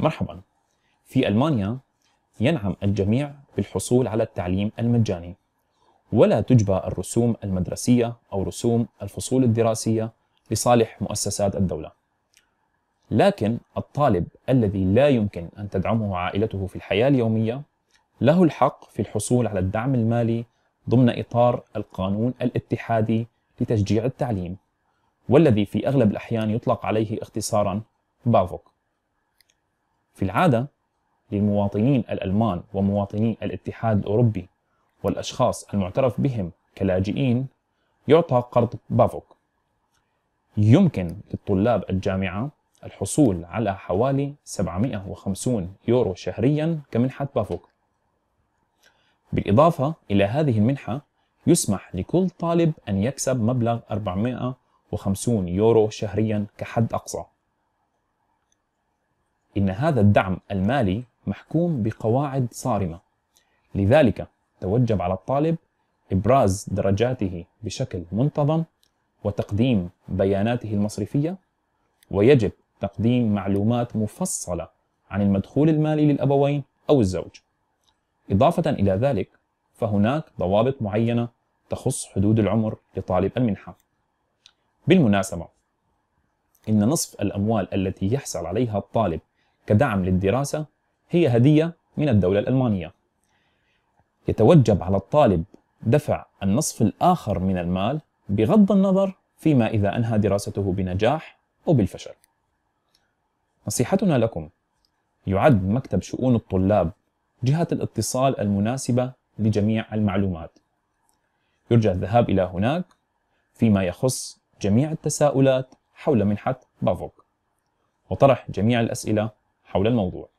مرحبا في ألمانيا ينعم الجميع بالحصول على التعليم المجاني ولا تجبى الرسوم المدرسية أو رسوم الفصول الدراسية لصالح مؤسسات الدولة لكن الطالب الذي لا يمكن أن تدعمه عائلته في الحياة اليومية له الحق في الحصول على الدعم المالي ضمن إطار القانون الاتحادي لتشجيع التعليم والذي في أغلب الأحيان يطلق عليه اختصارا بافوك في العادة للمواطنين الألمان ومواطني الاتحاد الأوروبي والأشخاص المعترف بهم كلاجئين يعطى قرض بافوك يمكن للطلاب الجامعة الحصول على حوالي 750 يورو شهريا كمنحة بافوك بالإضافة إلى هذه المنحة يسمح لكل طالب أن يكسب مبلغ 450 يورو شهريا كحد أقصى إن هذا الدعم المالي محكوم بقواعد صارمة لذلك توجب على الطالب إبراز درجاته بشكل منتظم وتقديم بياناته المصرفية ويجب تقديم معلومات مفصلة عن المدخول المالي للأبوين أو الزوج إضافة إلى ذلك فهناك ضوابط معينة تخص حدود العمر لطالب المنحة بالمناسبة إن نصف الأموال التي يحصل عليها الطالب كدعم للدراسة هي هدية من الدولة الألمانية يتوجب على الطالب دفع النصف الآخر من المال بغض النظر فيما إذا أنهى دراسته بنجاح أو بالفشل نصيحتنا لكم يعد مكتب شؤون الطلاب جهة الاتصال المناسبة لجميع المعلومات يرجى الذهاب إلى هناك فيما يخص جميع التساؤلات حول منحة بافوك وطرح جميع الأسئلة حول الموضوع